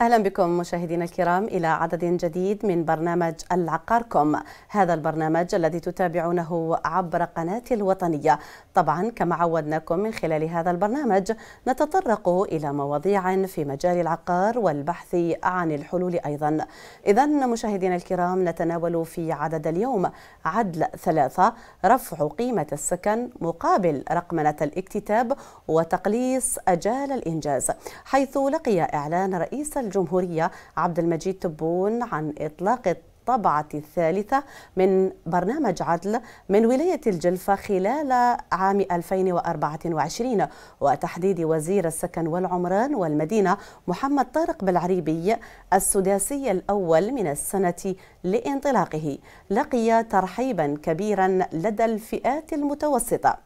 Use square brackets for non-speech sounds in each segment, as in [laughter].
أهلا بكم مشاهدينا الكرام إلى عدد جديد من برنامج العقاركم هذا البرنامج الذي تتابعونه عبر قناة الوطنية طبعا كما عودناكم من خلال هذا البرنامج نتطرق إلى مواضيع في مجال العقار والبحث عن الحلول أيضا إذا مشاهدينا الكرام نتناول في عدد اليوم عدل ثلاثة رفع قيمة السكن مقابل رقمنة الاكتتاب وتقليص أجال الإنجاز حيث لقي إعلان رئيس الجمهورية عبد المجيد تبون عن إطلاق الطبعة الثالثة من برنامج عدل من ولاية الجلفة خلال عام 2024 وتحديد وزير السكن والعمران والمدينة محمد طارق بالعريبي السداسي الأول من السنة لانطلاقه لقي ترحيبا كبيرا لدى الفئات المتوسطة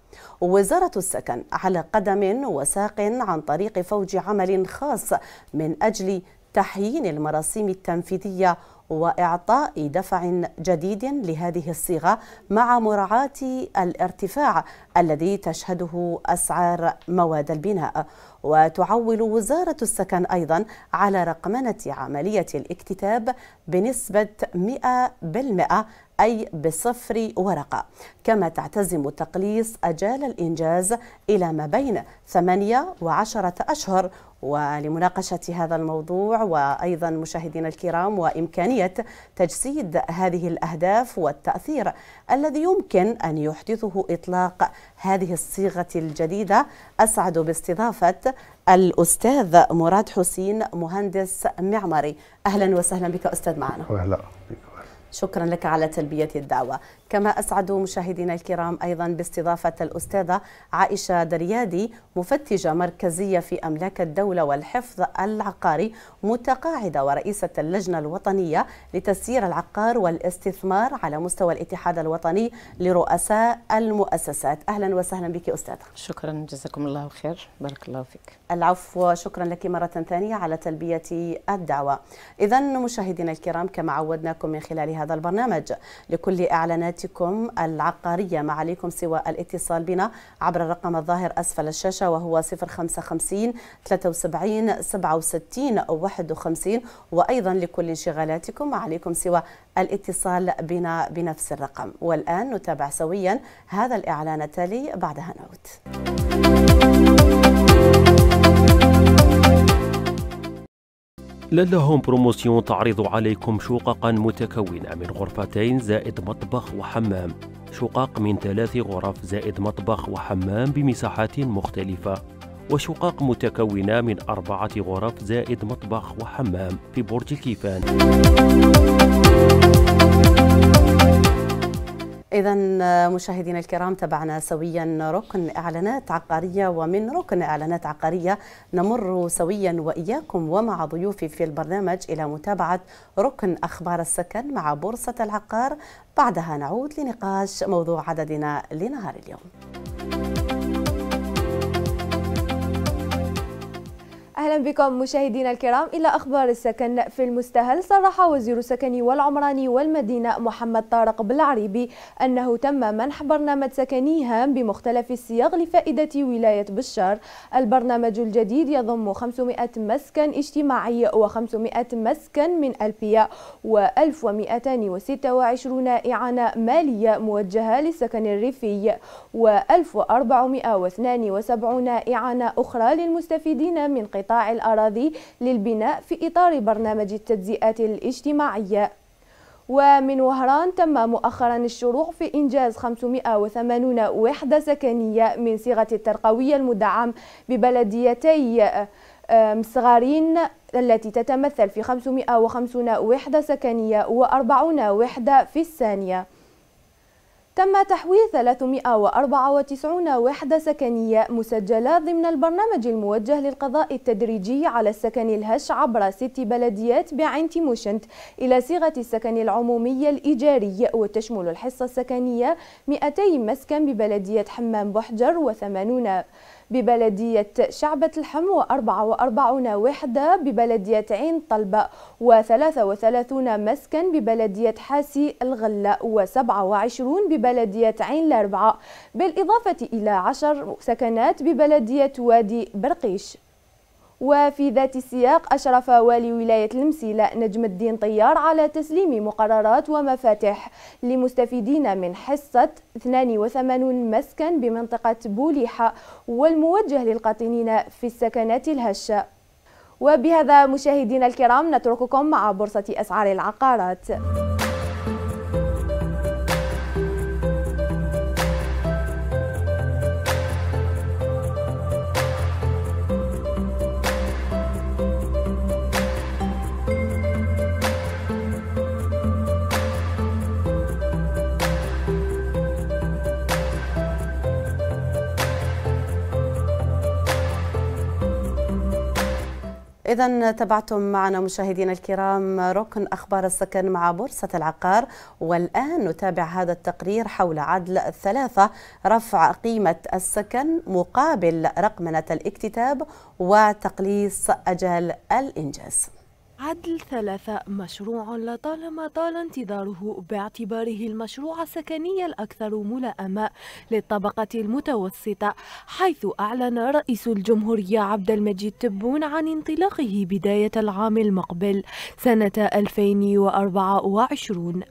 وزارة السكن على قدم وساق عن طريق فوج عمل خاص من أجل تحيين المراسيم التنفيذية وإعطاء دفع جديد لهذه الصيغة مع مراعاة الارتفاع الذي تشهده أسعار مواد البناء وتعول وزارة السكن أيضا على رقمنة عملية الاكتتاب بنسبة 100% أي بصفر ورقة كما تعتزم تقليص أجال الإنجاز إلى ما بين 8 و10 أشهر ولمناقشة هذا الموضوع وأيضا مشاهدينا الكرام وإمكانية تجسيد هذه الأهداف والتأثير الذي يمكن أن يحدثه إطلاق هذه الصيغة الجديدة أسعد باستضافة الأستاذ مراد حسين مهندس معماري أهلا وسهلا بك أستاذ معنا أهلا بك شكرا لك على تلبية الدعوة كما أسعد مشاهدينا الكرام أيضا باستضافة الأستاذة عائشة دريادي مفتجة مركزية في أملاك الدولة والحفظ العقاري متقاعدة ورئيسة اللجنة الوطنية لتسيير العقار والاستثمار على مستوى الاتحاد الوطني لرؤساء المؤسسات أهلا وسهلا بك أستاذة شكرا جزاكم الله خير بارك الله فيك العفو وشكرا لك مرة ثانية على تلبية الدعوة إذا مشاهدينا الكرام كما عودناكم من خلال هذا البرنامج لكل إعلاناتكم العقارية ما عليكم سوى الاتصال بنا عبر الرقم الظاهر أسفل الشاشة وهو 055 73 67 51 وأيضا لكل انشغالاتكم ما عليكم سوى الاتصال بنا بنفس الرقم والآن نتابع سويا هذا الإعلان التالي بعدها نعود لالا بروموسيون تعرض عليكم شققا متكونة من غرفتين زائد مطبخ وحمام شقق من ثلاث غرف زائد مطبخ وحمام بمساحات مختلفة وشقق متكونة من أربعة غرف زائد مطبخ وحمام في برج الكيفان إذا مشاهدينا الكرام تابعنا سويا ركن إعلانات عقارية ومن ركن إعلانات عقارية نمر سويا وإياكم ومع ضيوفي في البرنامج إلى متابعة ركن أخبار السكن مع بورصة العقار بعدها نعود لنقاش موضوع عددنا لنهار اليوم. أهلا بكم مشاهدينا الكرام إلى أخبار السكن في المستهل صرح وزير السكن والعمران والمدينة محمد طارق بالعريبي أنه تم منح برنامج سكني هام بمختلف الصيغ لفائدة ولاية بشار البرنامج الجديد يضم 500 مسكن اجتماعي و500 مسكن من ألبية و1226 إعانة مالية موجهة للسكن الريفي و1472 إعانة أخرى للمستفيدين من قطاع قطاع الأراضي للبناء في إطار برنامج التجزئات الاجتماعية ومن وهران تم مؤخرا الشروع في إنجاز 580 وحدة سكنية من صيغة الترقوية المدعم ببلديتي آه، مصغارين التي تتمثل في 550 وحدة سكنية و40 وحدة في الثانية تم تحويل 394 وحدة سكنية مسجلة ضمن البرنامج الموجه للقضاء التدريجي على السكن الهش عبر ست بلديات بعين تيموشنت إلى صيغة السكن العمومي الإيجاري وتشمل الحصة السكنية 200 مسكن ببلدية حمام بحجر و80 ببلدية شعبة الحم و44 وحدة ببلدية عين طلبة و33 مسكن ببلدية حاسي الغلة و27 ببلدية عين الأربعة بالإضافة إلى 10 سكنات ببلدية وادي برقيش وفي ذات السياق أشرف والي ولاية المسيلة نجم الدين طيار على تسليم مقررات ومفاتيح لمستفيدين من حصة 82 مسكن بمنطقة بوليحة والموجه للقاطنين في السكنات الهشة وبهذا مشاهدينا الكرام نترككم مع بورصة أسعار العقارات إذا تابعتم معنا مشاهدينا الكرام ركن أخبار السكن مع بورصة العقار والآن نتابع هذا التقرير حول عدل الثلاثة رفع قيمة السكن مقابل رقمنة الاكتتاب وتقليص أجل الإنجاز عدل ثلاثة مشروع لطالما طال انتظاره باعتباره المشروع السكني الأكثر ملائمة للطبقة المتوسطة حيث أعلن رئيس الجمهورية عبد المجيد تبون عن انطلاقه بداية العام المقبل سنة 2024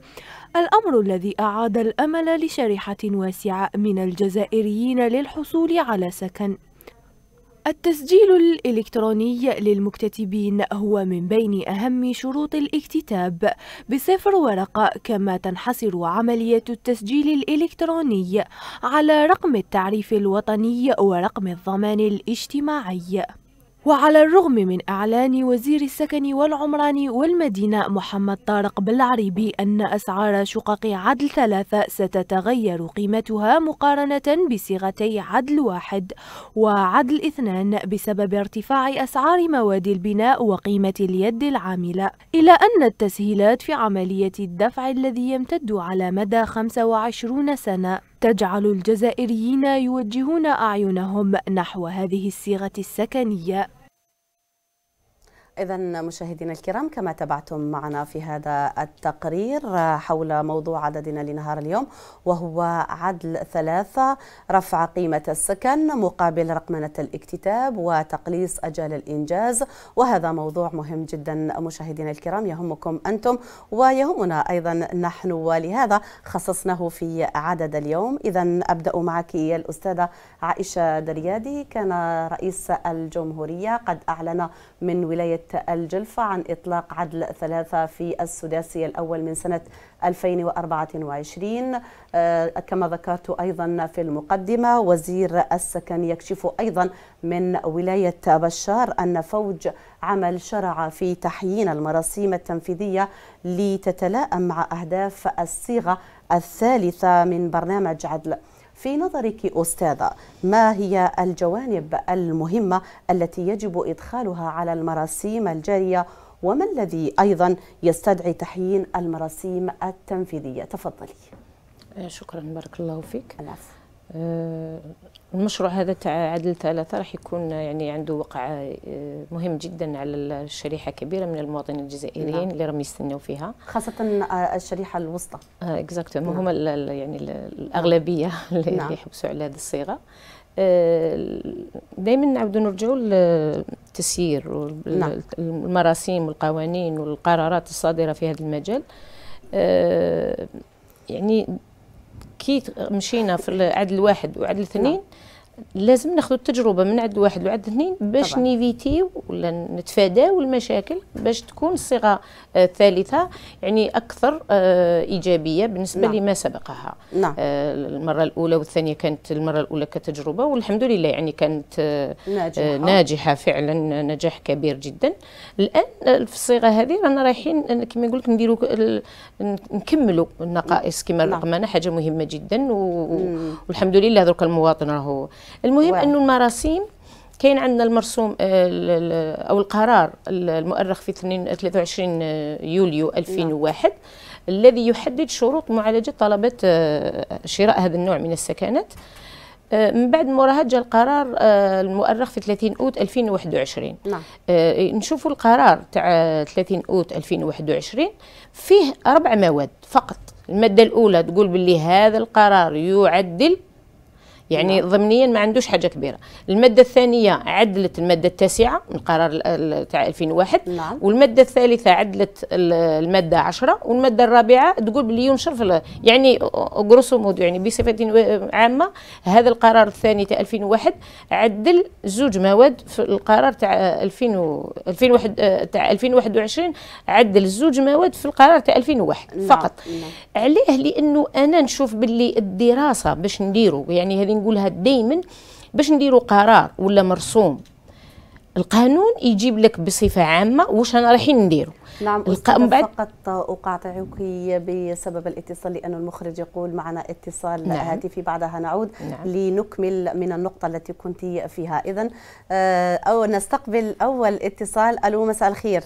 الأمر الذي أعاد الأمل لشريحة واسعة من الجزائريين للحصول على سكن التسجيل الإلكتروني للمكتتبين هو من بين أهم شروط الاكتتاب بصفر ورقة كما تنحصر عملية التسجيل الإلكتروني على رقم التعريف الوطني ورقم الضمان الاجتماعي وعلى الرغم من إعلان وزير السكن والعمران والمدينة محمد طارق بالعريبي أن أسعار شقق عدل ثلاثة ستتغير قيمتها مقارنة بصيغتي عدل واحد وعدل اثنان بسبب ارتفاع أسعار مواد البناء وقيمة اليد العاملة إلى أن التسهيلات في عملية الدفع الذي يمتد على مدى 25 سنة تجعل الجزائريين يوجهون أعينهم نحو هذه الصيغة السكنية إذا مشاهدينا الكرام كما تابعتم معنا في هذا التقرير حول موضوع عددنا لنهار اليوم وهو عدل ثلاثة رفع قيمة السكن مقابل رقمنة الاكتتاب وتقليص أجال الإنجاز وهذا موضوع مهم جدا مشاهدينا الكرام يهمكم أنتم ويهمنا أيضا نحن ولهذا خصصناه في عدد اليوم إذا أبدأ معك الأستاذة عائشة دريادي كان رئيس الجمهورية قد أعلن من ولاية الجلفة عن إطلاق عدل ثلاثة في السداسي الأول من سنة 2024 آه، كما ذكرت أيضا في المقدمة وزير السكن يكشف أيضا من ولاية بشار أن فوج عمل شرع في تحيين المراسيم التنفيذية لتتلائم مع أهداف الصيغة الثالثة من برنامج عدل في نظرك أستاذة ما هي الجوانب المهمة التي يجب إدخالها على المراسيم الجارية وما الذي أيضا يستدعي تحيين المراسيم التنفيذية تفضلي آه، شكرا بارك الله فيك العفو آه، المشروع هذا تاع عدل ثلاثة راح يكون يعني عنده وقع آه، مهم جدا على الشريحة كبيرة من المواطنين الجزائريين نعم. اللي راهم يستناو فيها خاصة آه، الشريحة الوسطى آه نعم. هما يعني الأغلبية نعم. [laughs] اللي نعم. يحبسوا على هذه الصيغة دائما نعاودوا نرجعوا للتسيير والمراسيم والقوانين والقرارات الصادره في هذا المجال يعني كي مشينا في العدل الواحد وعدل اثنين نعم. لازم ناخذ التجربه من عند واحد لعند اثنين باش نيفيتيو ولا نتفاداو المشاكل باش تكون الصيغه الثالثه آه، يعني اكثر آه، ايجابيه بالنسبه نعم. لما سبقها نعم. آه، المره الاولى والثانيه كانت المره الاولى كتجربه والحمد لله يعني كانت ناجحه, ناجحة فعلا نجاح كبير جدا الان في الصيغه هذه رانا رايحين كما نقول لك نديروا نكملوا النقائص كما نعم. رقمنا حاجه مهمه جدا والحمد لله درك المواطن راهو المهم انه المراسيم كاين عندنا المرسوم آه، او القرار المؤرخ في 23 آه، يوليو 2001 نعم. الذي يحدد شروط معالجه طلبه آه، شراء هذا النوع من السكنات من بعد موراها جا القرار المؤرخ في 30 اوت 2021 نعم نشوفوا القرار تاع 30 اوت 2021 فيه اربع مواد فقط الماده الاولى تقول باللي هذا القرار يعدل يعني نعم. ضمنيا ما عندوش حاجه كبيره الماده الثانيه عدلت الماده التاسعه من قرار تاع 2001 نعم. والماده الثالثه عدلت الماده 10 والماده الرابعه تقول بلي ينشر في يعني غروسو مودو يعني بصفه عامه هذا القرار الثاني تاع 2001 عدل زوج مواد في القرار تاع 2000 2001 تاع 2021 عدل زوج مواد في القرار تاع 2001 نعم، فقط نعم. عليه لانه انا نشوف باللي الدراسه باش نديروا يعني هذه نقولها دايما باش نديروا قرار ولا مرسوم القانون يجيب لك بصفه عامه واش انا رايحين نديروا نعم الق... بعد... فقط اقاطعك بسبب الاتصال لان المخرج يقول معنا اتصال نعم. هاتفي بعدها نعود نعم. لنكمل من النقطه التي كنت فيها اذا آه، او نستقبل اول اتصال الو مساء الخير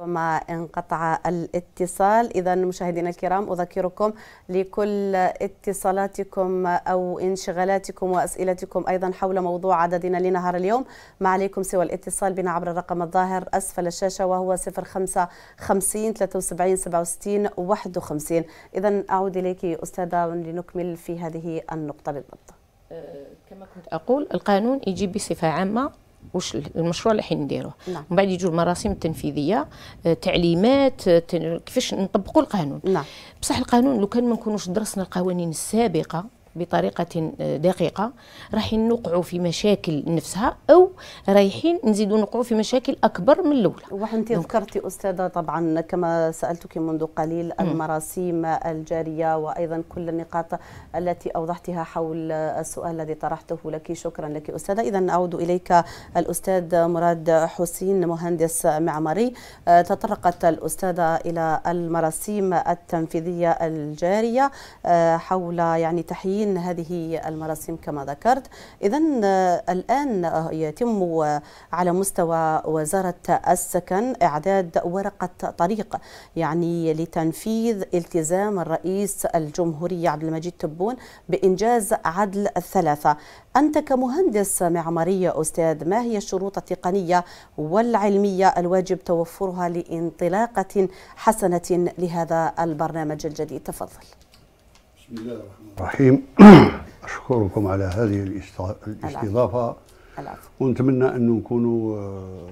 ربما انقطع الاتصال اذا مشاهدينا الكرام اذكركم لكل اتصالاتكم او انشغالاتكم واسئلتكم ايضا حول موضوع عددنا لنهار اليوم ما عليكم سوى الاتصال بنا عبر الرقم الظاهر اسفل الشاشه وهو 0550 73 67 51 اذا اعود اليك استاذه لنكمل في هذه النقطه بالضبط أه، كما كنت اقول القانون يجي بصفه عامه واش المشروع اللي حين نعم. من بعد يجوا المراسم التنفيذيه آه، تعليمات آه، كيفاش نطبقوا القانون نعم. بصح القانون لو كان ما نكونوش درسنا القوانين السابقه بطريقة آه، دقيقة رايحين نوقعوا في مشاكل نفسها أو رايحين نزيدوا نوقعوا في مشاكل أكبر من الأولى وأنت ذكرتي أستاذة طبعا كما سألتك منذ قليل المراسيم الجارية وأيضا كل النقاط التي أوضحتها حول السؤال الذي طرحته لك شكرا لك أستاذة إذا نعود إليك الأستاذ مراد حسين مهندس معماري آه، تطرقت الأستاذة إلى المراسيم التنفيذية الجارية آه، حول يعني تحييد تزيين هذه المراسم كما ذكرت إذا آه، الآن آه، يتم آه، على مستوى وزارة السكن إعداد ورقة طريق يعني لتنفيذ التزام الرئيس الجمهورية عبد المجيد تبون بإنجاز عدل الثلاثة أنت كمهندس معماري أستاذ ما هي الشروط التقنية والعلمية الواجب توفرها لانطلاقة حسنة لهذا البرنامج الجديد تفضل بسم الله الرحمن الرحيم [coughs] أشكركم على هذه الاستضافة ونتمنى أن نكونوا آه،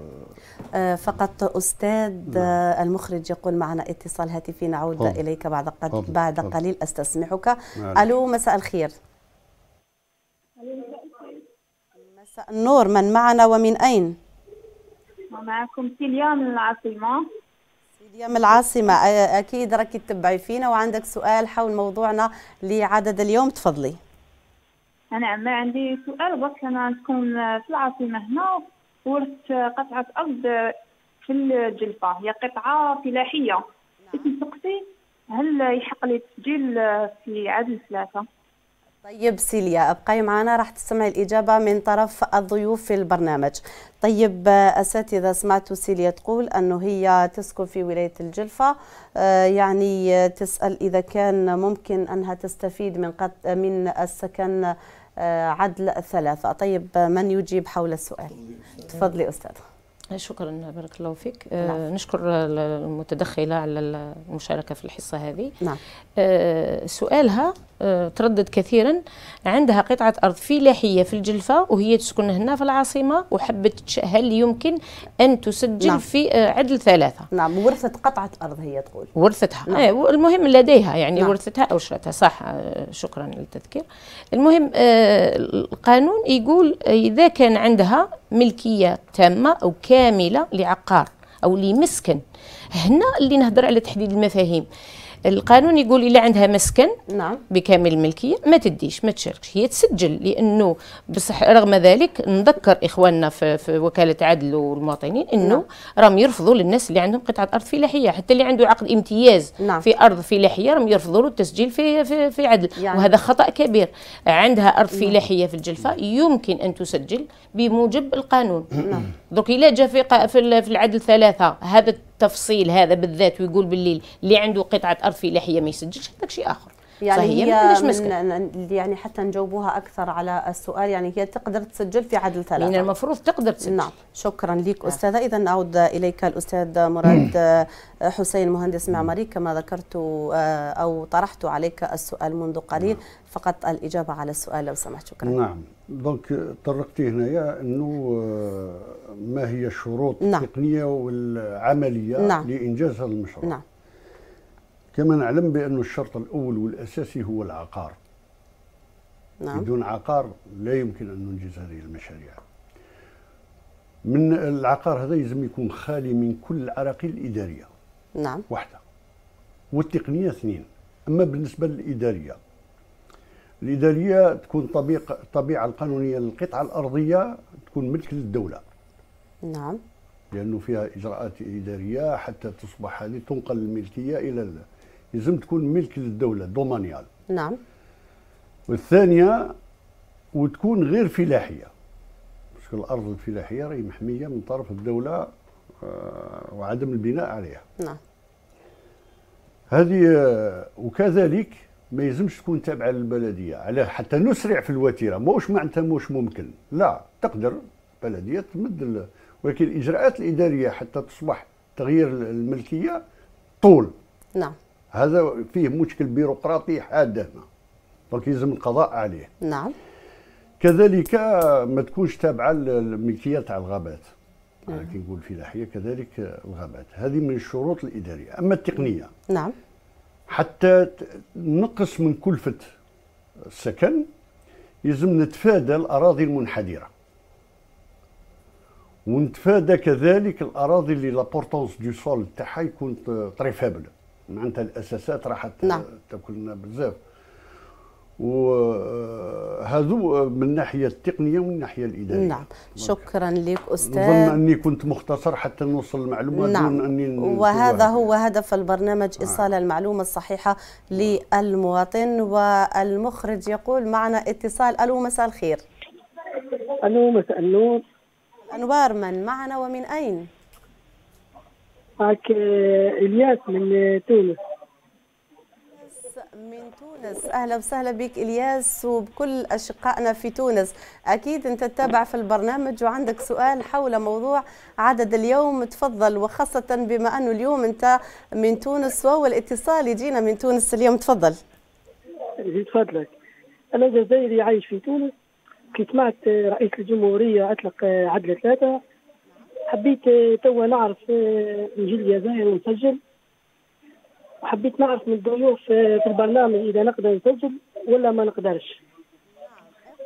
آه، فقط أستاذ لا. نعم. آه، المخرج يقول معنا اتصال هاتفي نعود طب. إليك بعد قد طب. بعد طب. قليل أستسمحك نعم. ألو مساء الخير مساء النور من معنا ومن أين؟ ومعكم سيليا من العاصمة ديام العاصمة أكيد راكي تتبعي فينا وعندك سؤال حول موضوعنا لعدد اليوم تفضلي نعم ما عندي سؤال بس أنا نكون في العاصمة هنا ورث قطعة أرض في الجلفة هي قطعة فلاحية نعم. هل يحق لي التسجيل في عدد ثلاثة؟ طيب سيليا ابقي معنا راح تسمعي الاجابه من طرف الضيوف في البرنامج طيب اساتذه سمعتوا سيليا تقول انه هي تسكن في ولايه الجلفه آه، يعني تسال اذا كان ممكن انها تستفيد من من السكن آه، عدل ثلاثه طيب من يجيب حول السؤال تفضلي استاذه شكرا بارك الله فيك آه نشكر المتدخله على المشاركه في الحصه هذه نعم. آه سؤالها آه تردد كثيرا عندها قطعه ارض فلاحيه في الجلفه وهي تسكن هنا في العاصمه وحبت هل يمكن ان تسجل نعم. في آه عدل ثلاثه نعم ورثت قطعه ارض هي تقول ورثتها نعم. آه المهم لديها يعني نعم. ورثتها او شرتها صح آه شكرا للتذكير المهم آه القانون يقول اذا كان عندها ملكيه تامه او كامله لعقار او لمسكن هنا اللي نهضر على تحديد المفاهيم القانون يقول الا عندها مسكن نعم. بكامل الملكيه ما تديش ما تشاركش هي تسجل لانه بصح رغم ذلك نذكر اخواننا في, في وكاله عدل والمواطنين انه نعم. راهم يرفضوا للناس اللي عندهم قطعه ارض فلاحيه حتى اللي عنده عقد امتياز نعم. في ارض فلاحيه راهم يرفضوا له التسجيل في في, في عدل يعني. وهذا خطا كبير عندها ارض نعم. فلاحيه في الجلفه يمكن ان تسجل بموجب القانون نعم. درك الا جا في في العدل ثلاثه هذا التفصيل هذا بالذات ويقول باللي اللي عنده قطعه ارض في لحيه ما يسجلش هذاك شيء اخر يعني فهي هي من يعني حتى نجاوبوها اكثر على السؤال يعني هي تقدر تسجل في عدل ثلاثه من المفروض تقدر تسجل نعم شكرا لك نعم. استاذه اذا اعود اليك الاستاذ مراد [clears throat] حسين مهندس معماري كما ذكرت آه، او طرحت عليك السؤال منذ قليل نعم. فقط الاجابه على السؤال لو سمحت شكرا نعم دونك طرقتي هنايا انه آه، ما هي الشروط نعم. التقنيه والعمليه نعم. لانجاز هذا المشروع نعم. كما نعلم بان الشرط الاول والاساسي هو العقار نعم. بدون عقار لا يمكن ان ننجز هذه المشاريع من العقار هذا يلزم يكون خالي من كل العراقيل الاداريه نعم واحده والتقنيه اثنين اما بالنسبه للاداريه الاداريه تكون طبيق الطبيعه القانونيه للقطعه الارضيه تكون ملك للدوله نعم لانه فيها اجراءات اداريه حتى تصبح هذه تنقل الملكيه الى يلزم تكون ملك للدوله دومانيال نعم والثانيه وتكون غير فلاحيه باسكو الارض الفلاحيه راهي محميه من طرف الدوله آه، وعدم البناء عليها نعم هذه وكذلك ما يلزمش تكون تابعه للبلديه على حتى نسرع في الوتيره موش معناتها موش ممكن لا تقدر البلديه تمد ولكن الاجراءات الاداريه حتى تصبح تغيير الملكيه طول نعم هذا فيه مشكل بيروقراطي حاد هنا دونك يلزم القضاء عليه نعم كذلك ما تكونش تابعه للملكيه تاع الغابات نعم. كي نقول فلاحيه كذلك الغابات هذه من الشروط الاداريه اما التقنيه نعم حتى نقص من كلفة السكن يلزم نتفادى الأراضي المنحدرة ونتفادى كذلك الأراضي اللي لابورتونس دو سول تاعها يكون طريفابل معناتها الأساسات راح نعم. تاكلنا بزاف وهذو من الناحيه التقنيه ومن الناحيه الاداريه نعم شكرا لك استاذ ظن اني كنت مختصر حتى نوصل المعلومات نعم. دون اني وهذا هو هدف البرنامج آه. ايصال آه. المعلومه الصحيحه للمواطن والمخرج يقول معنا اتصال الو مساء الخير الو مساء النور انوار من معنا ومن اين؟ معك الياس من تونس من تونس اهلا وسهلا بك الياس وبكل اشقائنا في تونس اكيد انت تتابع في البرنامج وعندك سؤال حول موضوع عدد اليوم تفضل وخاصه بما انه اليوم انت من تونس وهو الاتصال يجينا من تونس اليوم تفضل تفضلك فضلك انا جزائري عايش في تونس كي سمعت رئيس الجمهوريه اطلق عدل ثلاثه حبيت توا نعرف نجي الجزائر ونسجل وحبيت نعرف من الضيوف آه، في البرنامج اذا نقدر نسجل ولا ما نقدرش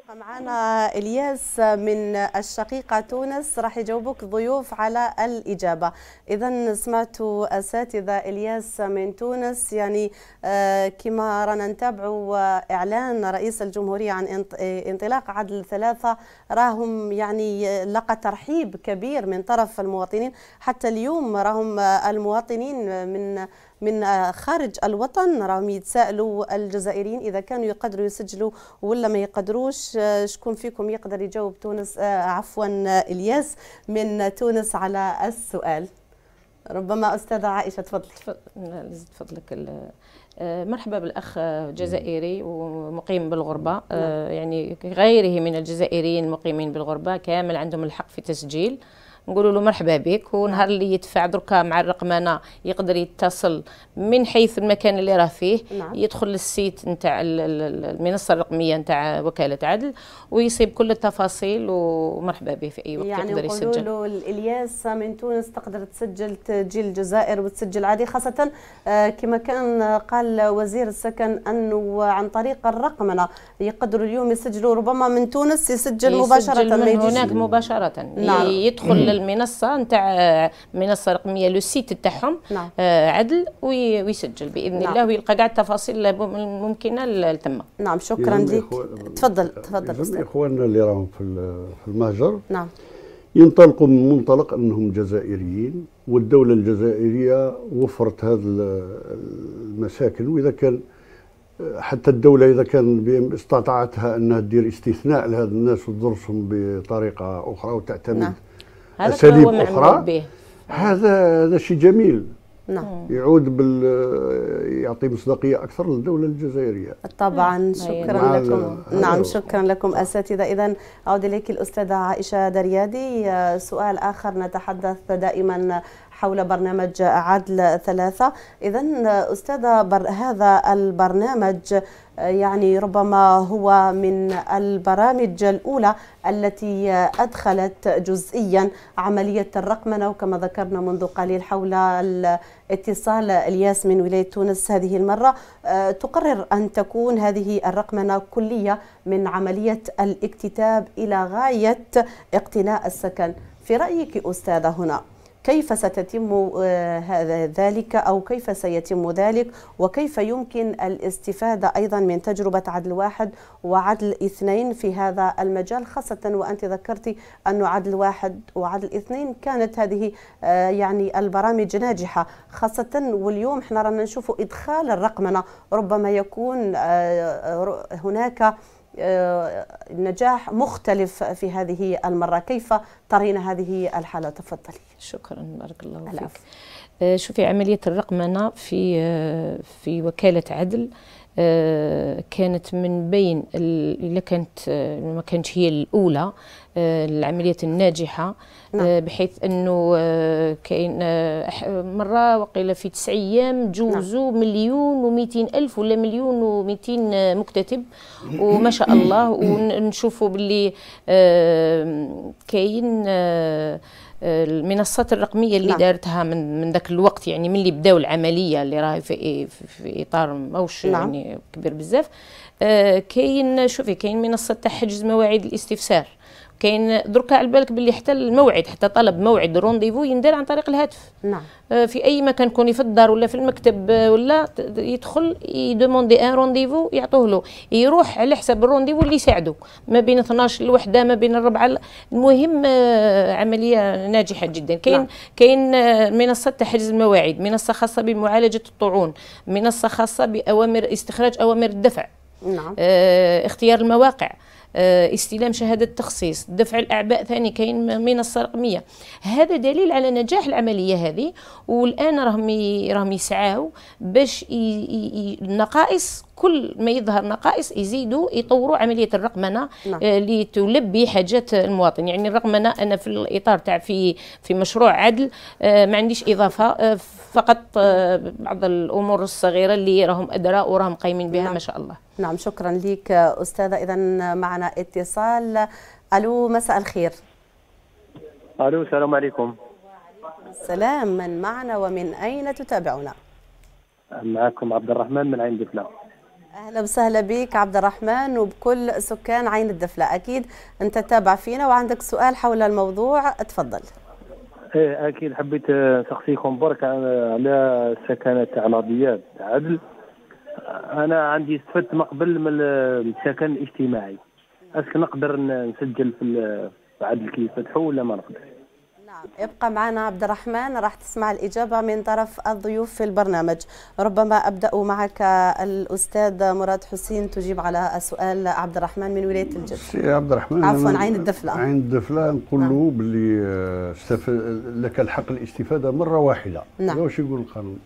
نعم. معنا الياس من الشقيقة تونس راح يجاوبك ضيوف على الإجابة إذا سمعتوا أساتذة الياس من تونس يعني آه، كما رانا نتابعوا إعلان رئيس الجمهورية عن آه، انطلاق عدل ثلاثة راهم يعني لقى ترحيب كبير من طرف المواطنين حتى اليوم راهم المواطنين من من آه، خارج الوطن راهم يتسائلوا الجزائريين اذا كانوا يقدروا يسجلوا ولا ما يقدروش آه، شكون فيكم يقدر يجاوب تونس آه، عفوا الياس من تونس على السؤال ربما استاذه عائشه تفضل تفضلك مرحبا بالاخ جزائري ومقيم بالغربه نعم. يعني غيره من الجزائريين المقيمين بالغربه كامل عندهم الحق في تسجيل نقولوا له مرحبا بك ونهار اللي يدفع دركا مع الرقمنه يقدر يتصل من حيث المكان اللي راه فيه نعم. يدخل للسيت نتاع المنصه الرقميه نتاع وكاله عدل ويصيب كل التفاصيل ومرحبا به في اي وقت يعني يقدر يسجل يعني له الياس من تونس تقدر تسجل تجي الجزائر وتسجل عادي خاصه آه، كما كان آه، قال وزير السكن انه عن طريق الرقمنه يقدروا اليوم يسجلوا ربما من تونس يسجل, يسجل مباشره من هناك مباشره نعم. يدخل نعم. المنصه نتاع المنصه آه، الرقميه لو سيت تاعهم نعم. آه، عدل ويسجل باذن نعم. الله ويلقى كاع التفاصيل الممكنه تما نعم شكرا لك تفضل تفضل جميع اخواننا اللي راهم في المهجر نعم ينطلقوا من منطلق انهم جزائريين والدوله الجزائريه وفرت هذه المشاكل واذا كان حتى الدولة إذا كان استطاعتها أنها تدير استثناء لهذا الناس وتدرسهم بطريقة أخرى وتعتمد نعم. اساليب اخرى هذا هذا شيء جميل نعم يعود بال يعطي مصداقيه اكثر للدوله الجزائريه طبعا نعم. شكرا لكم نعم شكرا لكم اساتذه اذا اعود اليك الاستاذه عائشه دريادي آه، سؤال اخر نتحدث دائما حول برنامج عدل ثلاثة إذا أستاذة بر هذا البرنامج يعني ربما هو من البرامج الأولى التي أدخلت جزئيا عملية الرقمنة وكما ذكرنا منذ قليل حول الاتصال الياس من ولاية تونس هذه المرة أه، تقرر أن تكون هذه الرقمنة كلية من عملية الاكتتاب إلى غاية اقتناء السكن في رأيك أستاذة هنا؟ كيف ستتم آه، هذا ذلك أو كيف سيتم ذلك وكيف يمكن الاستفادة أيضا من تجربة عدل واحد وعدل اثنين في هذا المجال خاصة وأنت ذكرتي أن عدل واحد وعدل اثنين كانت هذه آه، يعني البرامج ناجحة خاصة واليوم احنا رانا نشوفوا إدخال الرقمنة ربما يكون آه، هناك نجاح مختلف في هذه المرة كيف ترين هذه الحالة تفضلي شكرا بارك الله فيك آه شوفي عمليه الرقمنه في آه في وكاله عدل آه كانت من بين اللي كانت آه، ما كانتش هي الاولى آه، العمليات الناجحه آه، نعم. بحيث انه كاين مره وقيله في تسع ايام جوزوا نعم. مليون و الف ولا مليون و مكتتب وما شاء الله ونشوفوا باللي كاين المنصات الرقميه اللي نعم. دارتها من من ذاك الوقت يعني من اللي بداو العمليه اللي راهي في, في اطار ماهوش نعم. يعني كبير بزاف آه كاين شوفي كاين منصه تاع حجز مواعيد الاستفسار كاين دركا على بالك باللي حتى الموعد حتى طلب موعد رونديفو يندار عن طريق الهاتف نعم آه، في اي مكان كوني في الدار ولا في المكتب آه، ولا يدخل يدوموندي ان رونديفو يعطوه له يروح على حسب الرونديفو اللي يساعده ما بين 12 الوحده ما بين الربعه المهم آه، عمليه ناجحه جدا كاين نعم. كاين منصه تحجز المواعيد منصه خاصه بمعالجه الطعون منصه خاصه باوامر استخراج اوامر الدفع نعم. اختيار المواقع آه، استلام شهاده تخصيص دفع الاعباء ثاني كاين منصه رقميه هذا دليل على نجاح العمليه هذه والان راهم راهم يسعاو باش النقائص كل ما يظهر نقائص يزيدوا يطوروا عمليه الرقمنه نعم. آه، اللي تلبي حاجات المواطن يعني الرقمنه انا في الاطار تاع في في مشروع عدل آه، ما عنديش اضافه آه، فقط بعض الامور الصغيره اللي راهم ادرى وراهم قايمين بها نعم. ما شاء الله نعم شكرا لك استاذه اذا معنا اتصال الو مساء الخير الو السلام عليكم سلام من معنا ومن اين تتابعنا معكم عبد الرحمن من عين دفله اهلا وسهلا بك عبد الرحمن وبكل سكان عين الدفله اكيد انت تتابع فينا وعندك سؤال حول الموضوع تفضل ايه اكيد حبيت تخصيكم برك على سكنة تاع الابيض عدل انا عندي استفدت مقبل قبل من السكن الاجتماعي اسك نقدر نسجل في بعد كي يفتحوا ولا ما نقدرش ابقى معنا عبد الرحمن راح تسمع الإجابة من طرف الضيوف في البرنامج ربما أبدأ معك الأستاذ مراد حسين تجيب على السؤال عبد الرحمن من ولاية الجد سي عبد الرحمن عفوا عين الدفلة عين الدفلة نعم. نقول له نعم. باللي استف... لك الحق الاستفادة مرة واحدة نعم واش يقول القانون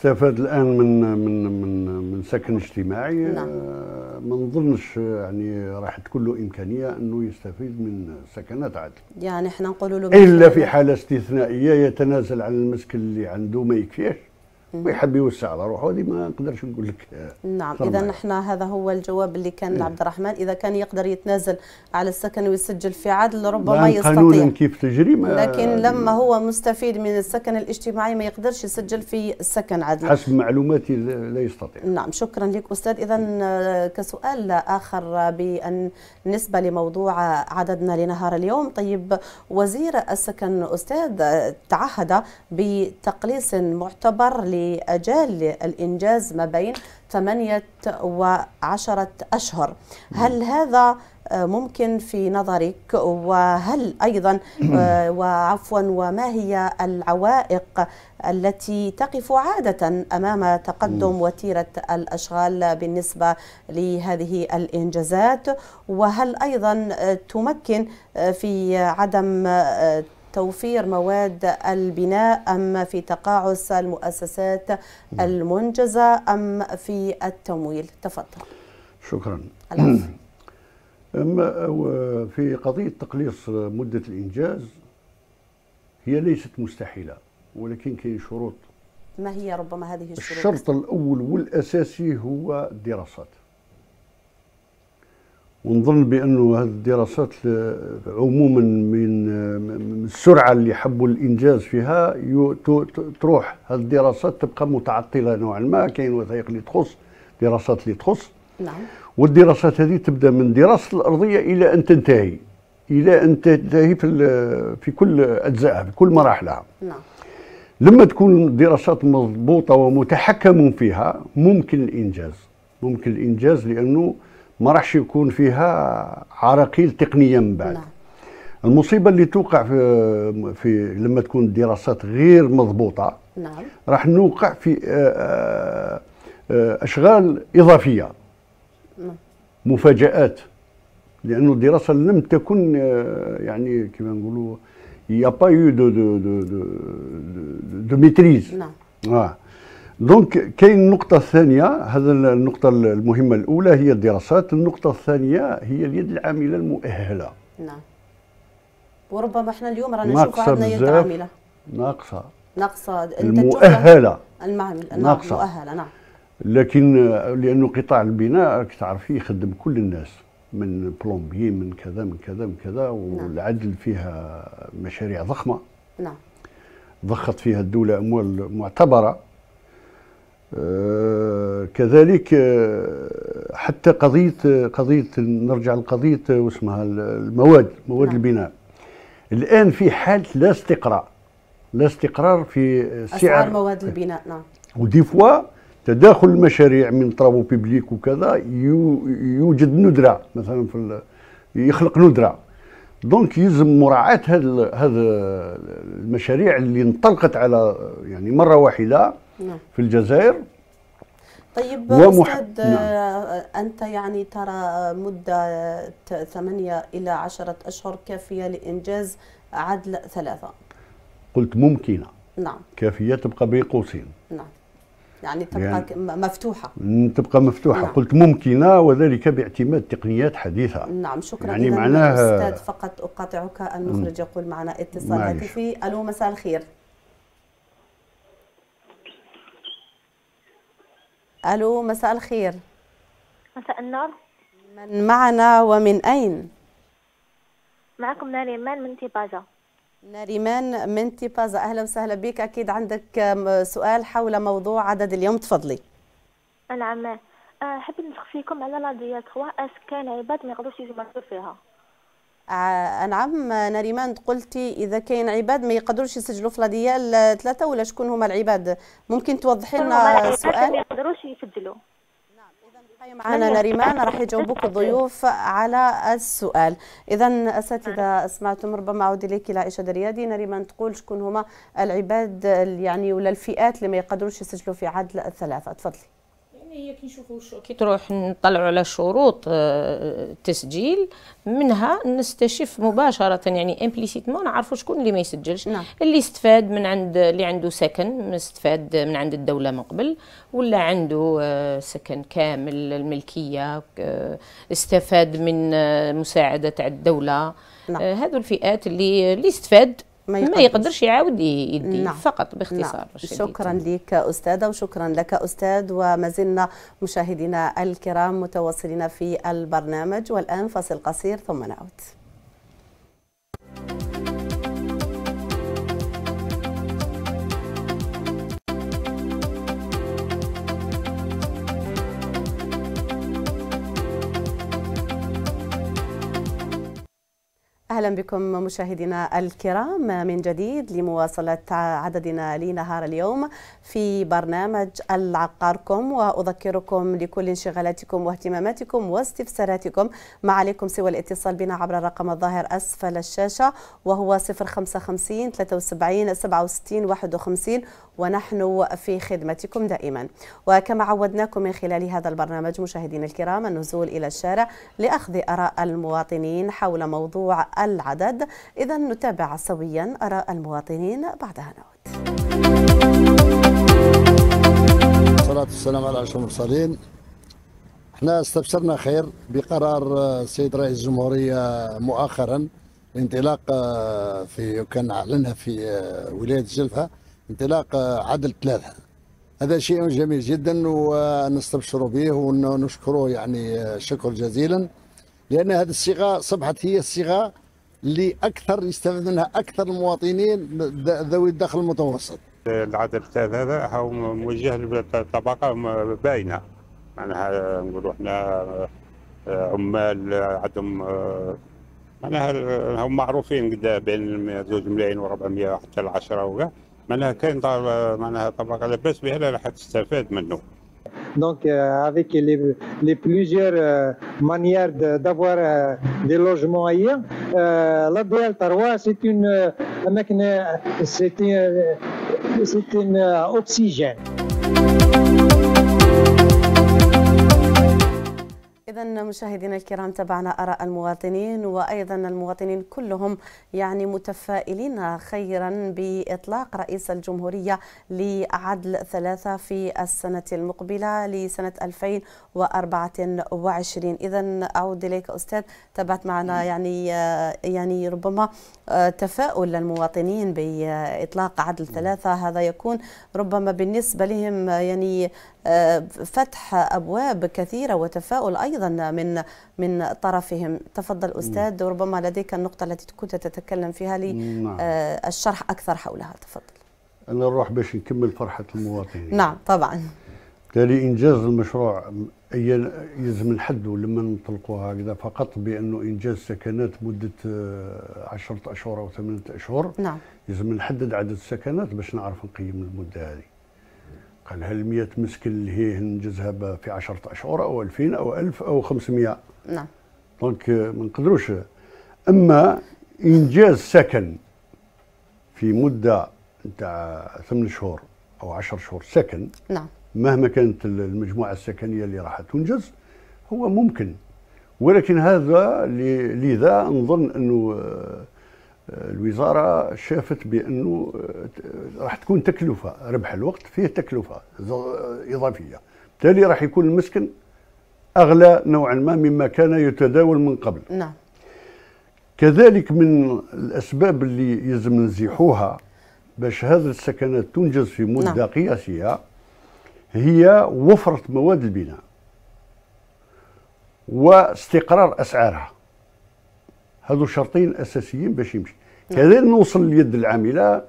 استفاد الان من من من من سكن اجتماعي نعم. آه، ما نظنش يعني راح تكون له امكانيه انه يستفيد من سكنات عدل يعني احنا نقولوا له الا في حاله استثنائيه يتنازل عن المسكن اللي عنده ما يكفيش ويحب يوسع على روحه هذه ما نقدرش نقول لك آه، نعم اذا احنا يعني. هذا هو الجواب اللي كان إيه. عبد الرحمن اذا كان يقدر يتنازل على السكن ويسجل في عدل ربما يستطيع قانونا كيف تجري ما لكن لما هو مستفيد من السكن الاجتماعي ما يقدرش يسجل في سكن عدل حسب معلوماتي لا يستطيع نعم شكرا لك استاذ اذا آه، كسؤال اخر بالنسبه لموضوع عددنا لنهار اليوم طيب وزير السكن استاذ تعهد بتقليص معتبر بأجال الإنجاز ما بين 8 و10 أشهر هل هذا آه، ممكن في نظرك وهل أيضا آه، وعفوا وما هي العوائق التي تقف عادة أمام تقدم وتيرة الأشغال بالنسبة لهذه الإنجازات وهل أيضا آه، تمكن في عدم توفير مواد البناء أم في تقاعس المؤسسات المنجزة أم في التمويل تفضل شكرا العفو. [clears throat] أما في قضية تقليص مدة الإنجاز هي ليست مستحيلة ولكن كاين شروط ما هي ربما هذه الشروط؟ الشرط الأول والأساسي هو الدراسات ونظن بانه هذه الدراسات عموما من السرعه اللي حبوا الانجاز فيها تروح هذه الدراسات تبقى متعطله نوعا ما كاين وثائق اللي تخص دراسات اللي تخص نعم والدراسات هذه تبدا من دراسه الارضيه الى ان تنتهي الى ان تنتهي في في كل اجزائها في كل مراحلها نعم لما تكون الدراسات مضبوطه ومتحكم فيها ممكن الانجاز ممكن الانجاز لانه ما راحش يكون فيها عراقيل تقنيه من بعد نعم. المصيبه اللي توقع في, في لما تكون الدراسات غير مضبوطه نعم راح نوقع في آه، آه، آه، اشغال اضافيه نعم. مفاجات لانه الدراسه لم تكن يعني كما نقولوا يا با يو دو دو دو دو, دو, دو ميتريز نعم اه دونك كاين النقطة الثانية هذا النقطة المهمة الأولى هي الدراسات، النقطة الثانية هي اليد العاملة المؤهلة. نعم. وربما احنا اليوم رانا نشوفوا عندنا يد عاملة. ناقصة. ناقصة المؤهلة. المعمل نعم، ناقصة. المؤهلة نعم. لكن لأنه قطاع البناء راك تعرفي يخدم كل الناس من بلومبيي من كذا من كذا من كذا نعم. والعدل فيها مشاريع ضخمة. نعم. ضخت فيها الدولة أموال معتبرة. آه، كذلك آه، حتى قضيه قضيه نرجع لقضيه آه، واسمها المواد مواد نعم. البناء الان في حاله لا استقرار لا استقرار في سعر اسعار مواد البناء نعم ودي فوا تداخل المشاريع من طرابو بيبليك وكذا يوجد ندره مثلا في يخلق ندره دونك يلزم مراعاه هذه المشاريع اللي انطلقت على يعني مره واحده نعم. في الجزائر طيب ومح... أستاذ نعم. أنت يعني ترى مدة 8 إلى 10 أشهر كافية لإنجاز عدل ثلاثة قلت ممكنة نعم كافية تبقى بين قوسين نعم يعني تبقى يعني مفتوحة تبقى مفتوحة نعم. قلت ممكنة وذلك باعتماد تقنيات حديثة نعم شكرا يعني معناها أستاذ فقط أقاطعك المخرج يقول معنا اتصال هاتفي ألو مساء الخير الو مساء الخير مساء النور من معنا ومن اين معكم ناريمان من تيبازا ناريمان من تيبازا اهلا وسهلا بك اكيد عندك سؤال حول موضوع عدد اليوم تفضلي نعم أه، حبيت نسقسيكم على لا ديال 3 اش كان عباد ما يقدروش يجمعوا فيها آه، نعم نريماند قلتي اذا كاين عباد ما يقدروش يسجلوا في لاديال ثلاثه ولا شكون هما العباد ممكن توضحي لنا السؤال ما يقدروش يسجلوا نعم معنا نريمان راح يجاوبوك الضيوف على السؤال اذا اساتذه نعم. سمعتم ربما اعود اليك لعائشه دريادي نريمان تقول شكون هما العباد يعني ولا الفئات اللي ما يقدروش يسجلوا في عدل الثلاثه تفضلي يعني هي كي نشوفوا كي تروح نطلعوا على شروط التسجيل آه، منها نستشف مباشره يعني امبليسيتمون نعرفوا شكون اللي ما يسجلش نعم. اللي استفاد من عند اللي عنده سكن استفاد من عند الدوله من قبل ولا عنده آه، سكن كامل الملكيه آه، استفاد من مساعده تاع الدوله نعم. هذو الفئات اللي اللي استفاد ما يقدرش, ما يقدرش يعاود يدي نعم. فقط باختصار نعم. شكرا لك استاذه وشكرا لك استاذ وما زلنا مشاهدينا الكرام متواصلين في البرنامج والان فصل قصير ثم نعود أهلا بكم مشاهدينا الكرام من جديد لمواصلة عددنا لنهار اليوم في برنامج العقاركم وأذكركم لكل انشغالاتكم واهتماماتكم واستفساراتكم ما عليكم سوى الاتصال بنا عبر الرقم الظاهر أسفل الشاشة وهو 055 73 67 51 ونحن في خدمتكم دائما وكما عودناكم من خلال هذا البرنامج مشاهدينا الكرام النزول إلى الشارع لأخذ آراء المواطنين حول موضوع العدد إذا نتابع سويا آراء المواطنين بعدها نعود والصلاة والسلام على أشرف المرسلين احنا استبشرنا خير بقرار السيد آه، رئيس الجمهورية آه، مؤخرا انطلاق آه، في كان أعلنها في ولاية الجلفة انطلاق عدل ثلاثة هذا شيء جميل جدا ونستبشر به ونشكره يعني شكر جزيلا لأن هذه الصيغة صبحت هي الصيغة اللي أكثر يستفاد منها أكثر المواطنين ذوي الدخل المتوسط العدد هذا هو موجه لطبقه باينه معناها نقولوا احنا آه، عمال عندهم آه، معناها هم معروفين قدا بين زوج ملايين و400 حتى العشرة وكاع معناها كاين معناها طبقه لاباس بها راح تستفاد منه donc euh, avec les, plusieurs euh, manières d'avoir euh, des logements ailleurs. la DL Tarwa, c'est une, c'est une, une oxygène. مشاهدينا الكرام تابعنا اراء المواطنين وايضا المواطنين كلهم يعني متفائلين خيرا باطلاق رئيس الجمهوريه لعدل ثلاثه في السنه المقبله لسنه 2024 اذا اعود اليك استاذ تابعت معنا يعني يعني ربما تفاؤل المواطنين باطلاق عدل ثلاثه هذا يكون ربما بالنسبه لهم يعني فتح ابواب كثيره وتفاؤل ايضا من من طرفهم تفضل استاذ ربما لديك النقطه التي كنت تتكلم فيها نعم. آه، الشرح اكثر حولها تفضل انا نروح باش نكمل فرحه المواطنين نعم طبعا بالتالي انجاز المشروع يلزم نحدوا لما نطلقوا هكذا فقط بانه انجاز سكنات مده 10 آه، اشهر او 8 اشهر نعم يلزم نحدد عدد السكنات باش نعرف نقيم المده هذه قال هل 100 مسكن اللي هي ننجزها في 10 اشهر او 2000 او 1000 او 500 نعم دونك ما نقدروش اما انجاز سكن في مده نتاع 8 شهور او 10 شهور سكن نعم مهما كانت المجموعه السكنيه اللي راح تنجز هو ممكن ولكن هذا لذا نظن انه آه، الوزاره شافت بانه آه، راح تكون تكلفه ربح الوقت فيه تكلفه اضافيه بالتالي راح يكون المسكن اغلى نوعا ما مما كان يتداول من قبل نعم كذلك من الاسباب اللي يلزم نزيحوها باش هذه السكنات تنجز في مده نعم. قياسيه هي وفره مواد البناء واستقرار اسعارها هذو شرطين اساسيين باش يمشي نعم. كذا نوصل اليد العامله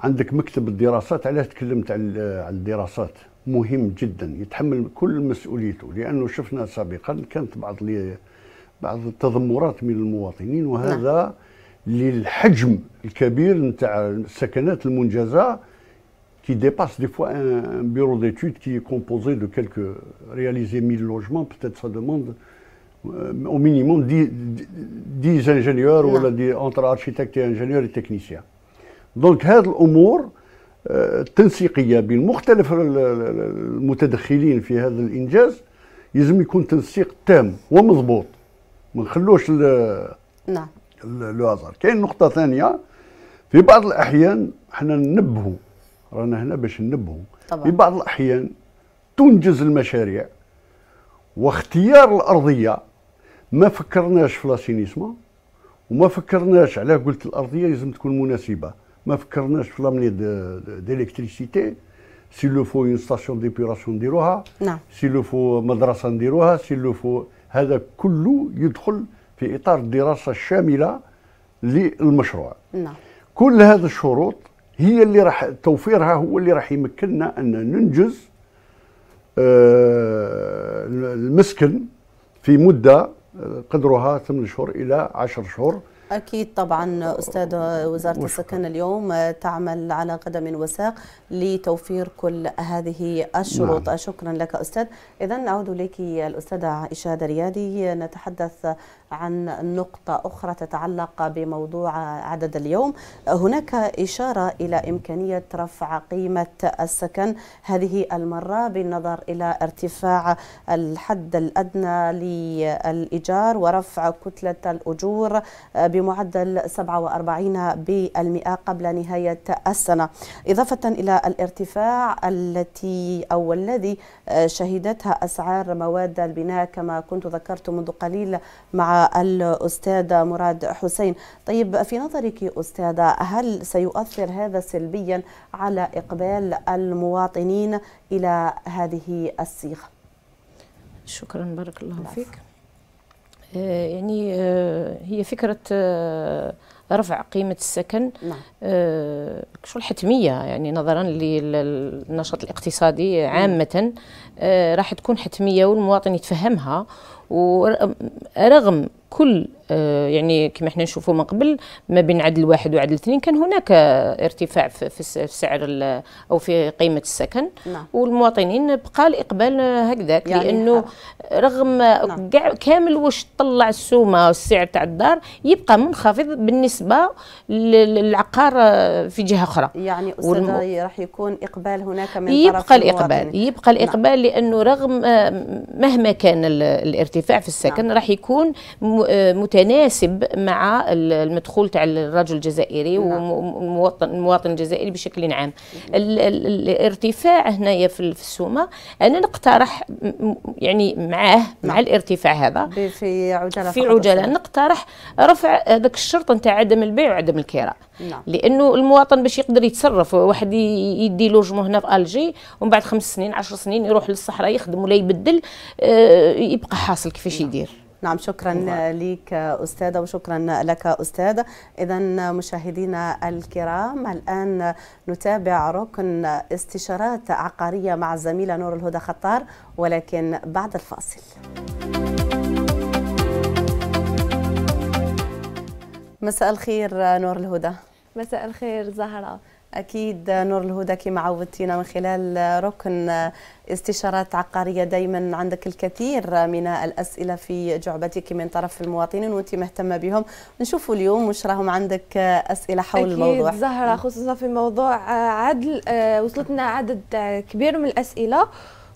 عندك مكتب الدراسات علاش تكلمت على الدراسات مهم جدا يتحمل كل مسؤوليته لانه شفنا سابقا كانت بعض بعض التذمرات من المواطنين وهذا نعم. للحجم الكبير نتاع السكنات المنجزه كي ديباس دي فوا ان بيرو ديتود كي كومبوزي دو كيلكو رياليزي 1000 لوجمون بتيت سا دوموند au minimum 10, 10 ولا دي اونتر اركيتكت انجينيور تكنيسيان دونك هذه الامور التنسيقيه آه، بين مختلف المتدخلين في هذا الانجاز يلزم يكون تنسيق تام ومضبوط ما نخلوش نعم لو هازار كاين نقطه ثانيه في بعض الاحيان حنا ننبهوا رانا هنا باش ننبهوا في بعض الاحيان تنجز المشاريع واختيار الارضيه ما فكرناش في لاسينيسمون وما فكرناش على قلت الارضيه لازم تكون مناسبه ما فكرناش في لامني ديليكتريسيتي سي لو فو اون ستاسيون ديبيراسيون نديروها نعم سي لو فو مدرسه نديروها سي لو فو هذا كله يدخل في اطار الدراسه الشامله للمشروع نعم كل هذه الشروط هي اللي راح توفيرها هو اللي راح يمكننا ان ننجز آه، المسكن في مده قدرها 8 شهور إلى 10 شهور أكيد طبعا أستاذ وزارة السكن اليوم تعمل على قدم وساق لتوفير كل هذه الشروط نعم. شكرا لك أستاذ إذا نعود إليك الأستاذة عائشة دريادي نتحدث عن نقطة أخرى تتعلق بموضوع عدد اليوم هناك إشارة إلى إمكانية رفع قيمة السكن هذه المرة بالنظر إلى ارتفاع الحد الأدنى للإيجار ورفع كتلة الأجور بمعدل 47% قبل نهاية السنة إضافة إلى الارتفاع التي أو الذي شهدتها أسعار مواد البناء كما كنت ذكرت منذ قليل مع الأستاذ مراد حسين طيب في نظرك أستاذة هل سيؤثر هذا سلبيا على إقبال المواطنين إلى هذه الصيغة شكرا بارك الله فيك آه، يعني آه، هي فكره آه، رفع قيمة السكن نعم. آه شو الحتمية يعني نظرا للنشاط الاقتصادي عامة آه راح تكون حتمية والمواطن يتفهمها ورغم كل آه، يعني كما احنا نشوفوا من قبل ما بين عدل واحد وعدل اثنين كان هناك ارتفاع في سعر او في قيمه السكن نعم. والمواطنين بقى الاقبال هكذاك يعني لانه رغم نعم. كامل واش طلع السومه والسعر تاع الدار يبقى منخفض بالنسبه للعقار في جهه اخرى يعني استاذ والم... راح يكون اقبال هناك من يبقى طرف الاقبال المواطنين. يبقى نعم. الاقبال نعم. لانه رغم آه، مهما كان الارتفاع في السكن نعم. راح يكون م... آه، متناسب مع المدخول تاع الرجل الجزائري نعم. والمواطن المواطن الجزائري بشكل عام الارتفاع هنايا في السومه انا نقترح يعني معاه مع نعم. الارتفاع هذا في عجله في عجله نقترح رفع هذاك الشرط نتاع عدم البيع وعدم الكراء نعم. لانه المواطن باش يقدر يتصرف واحد يدي لوجمو هنا في الجي ومن بعد خمس سنين عشر سنين يروح للصحراء يخدم ولا يبدل آه، يبقى حاصل كيفاش نعم. يدير نعم شكرا لك أستاذة وشكرا لك أستاذ إذا مشاهدينا الكرام الآن نتابع ركن استشارات عقارية مع الزميلة نور الهدى خطار ولكن بعد الفاصل مساء الخير نور الهدى مساء الخير زهرة أكيد نور الهدى كما عودتينا من خلال ركن استشارات عقارية دايما عندك الكثير من الأسئلة في جعبتك من طرف المواطنين وأنت مهتمة بهم نشوفوا اليوم واش راهم عندك أسئلة حول أكيد الموضوع أكيد زهرة خصوصا في موضوع عدل آه، وصلتنا عدد كبير من الأسئلة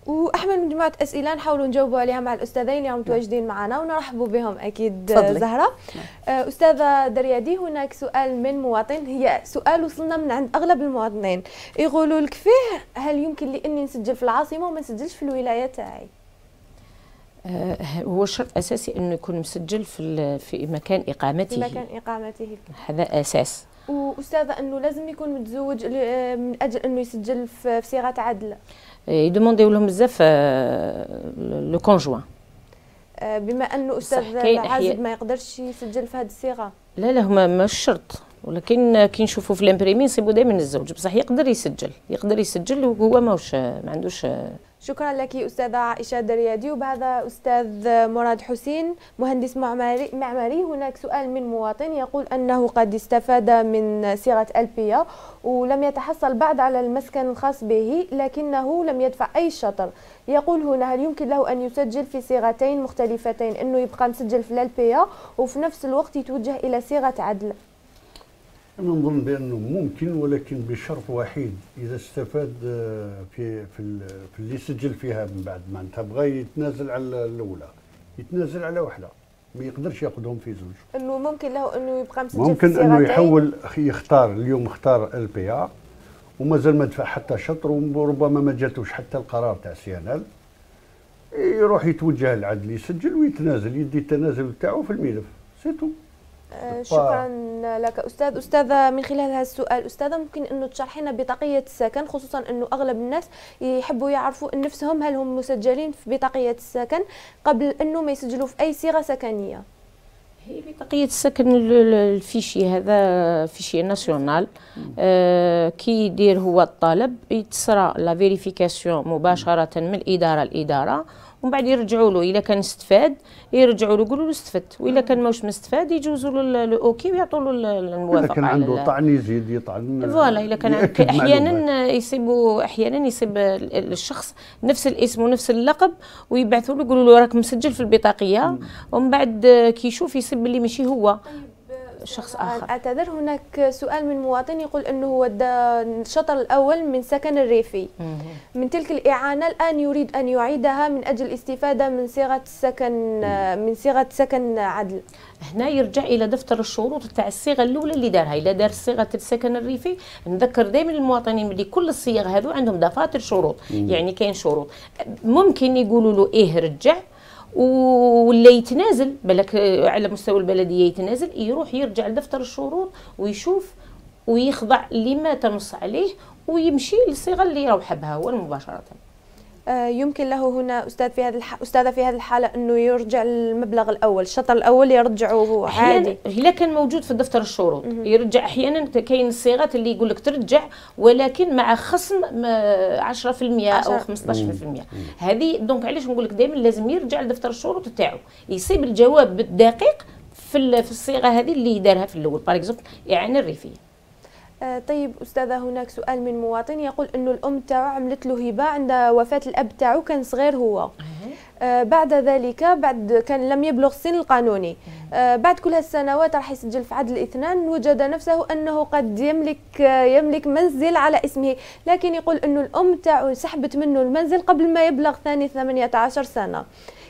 واحمل مجموعه اسئله نحاولوا نجاوبوا عليها مع الاستاذين اللي متواجدين نعم. معنا ونرحبوا بهم اكيد فضلي. زهره نعم. آه، استاذه دريادي هناك سؤال من مواطن هي سؤال وصلنا من عند اغلب المواطنين يقولوا لك فيه هل يمكن لي اني نسجل في العاصمه وما نسجلش في الولايه تاعي آه، هو شرط اساسي انه يكون مسجل في في مكان اقامته في مكان اقامته هذا اساس واستاذه انه لازم يكون متزوج من اجل انه يسجل في صيغه عدل يدومونديو لهم بزاف آه، لو كونجوان آه، بما انه استاذ عازب ما يقدرش يسجل في هذه الصيغه لا لا هما مش شرط ولكن كي نشوفوا في الامبريمي نصيبوا دائما الزوج بصح يقدر يسجل يقدر يسجل وهو ماهوش ما عندوش آه، شكرا لك أستاذة عائشة دريادي وبهذا أستاذ مراد حسين مهندس معماري, معماري هناك سؤال من مواطن يقول أنه قد استفاد من صيغة ألبية ولم يتحصل بعد على المسكن الخاص به لكنه لم يدفع أي شطر يقول هنا هل يمكن له أن يسجل في صيغتين مختلفتين أنه يبقى مسجل في الألبية وفي نفس الوقت يتوجه إلى صيغة عدل أنا نظن بأنه ممكن ولكن بشرط وحيد إذا استفاد آه، في في, في اللي سجل فيها من بعد انت بغى يتنازل على الأولى يتنازل على واحدة ما يقدرش ياخذهم في زوج انه ممكن له انه يبقى مسجل ممكن في انه يحول يختار اليوم اختار ال بي ا ومازال ما دفع حتى شطر وربما ما جاتوش حتى القرار تاع سي ان ال يروح يتوجه للعدل يسجل ويتنازل يدي التنازل تاعو في الملف سيتو آه، طيب. شكرا لك استاذ استاذه من خلال هذا السؤال استاذه ممكن انه تشرحينا بطاقيه السكن خصوصا انه اغلب الناس يحبوا يعرفوا نفسهم هل هم مسجلين في بطاقيه السكن قبل انه ما يسجلوا في اي صيغه سكنيه هي بطاقية السكن الفيشي هذا فيشي ناسيونال آه كي يدير هو الطالب يتسرى لا فيريفيكاسيون مباشرة من الإدارة لإدارة ومن بعد يرجعوا له الا كان استفاد يرجعوا له يقولوا له استفدت والا كان ماهوش مستفاد يجوزوا له الاوكي ويعطوا له الموافقه اذا كان عنده طعن يزيد يطعن فوالا اذا [laughs] كان احيانا يصيبوا احيانا يصيب الشخص نفس الاسم ونفس اللقب ويبعثوا له يقولوا له راك مسجل في البطاقيه ومن بعد كي يشوف يصيب اللي ماشي هو شخص آه، اخر اعتذر هناك سؤال من مواطن يقول انه هو الشطر الاول من سكن الريفي من تلك الاعانه الان يريد ان يعيدها من اجل الاستفاده من صيغه السكن آه، من صيغه سكن عدل هنا يرجع الى دفتر الشروط تاع الصيغه الاولى اللي دارها الى دار صيغه السكن الريفي نذكر دائما المواطنين بلي كل الصيغ هذو عندهم دفاتر شروط يعني كاين شروط ممكن يقولوا له ايه رجع ولا يتنازل بالك آه، على مستوى البلديه يتنازل يروح يرجع لدفتر الشروط ويشوف ويخضع لما تنص عليه ويمشي للصيغه اللي يروح بها هو مباشره آه، يمكن له هنا استاذ في هذه استاذه في هذه الحاله انه يرجع المبلغ الاول الشطر الاول يرجعه عادي الا كان موجود في دفتر الشروط يرجع احيانا كاين الصيغات اللي يقول لك ترجع ولكن مع خصم 10% او 15% هذه دونك علاش نقول لك دائما لازم يرجع لدفتر الشروط تاعو يصيب الجواب بالدقيق في الصيغه هذه اللي دارها في الاول باغ اكزومبل اعانه الريفيه آه، طيب استاذه هناك سؤال من مواطن يقول انه الام تاعو عملت له هبه عند وفاه الاب تاعو كان صغير هو آه بعد ذلك بعد كان لم يبلغ السن القانوني آه بعد كل هالسنوات راح يسجل في عدل الاثنان وجد نفسه انه قد يملك آه يملك منزل على اسمه لكن يقول انه الام تاعو سحبت منه المنزل قبل ما يبلغ ثاني 18 سنه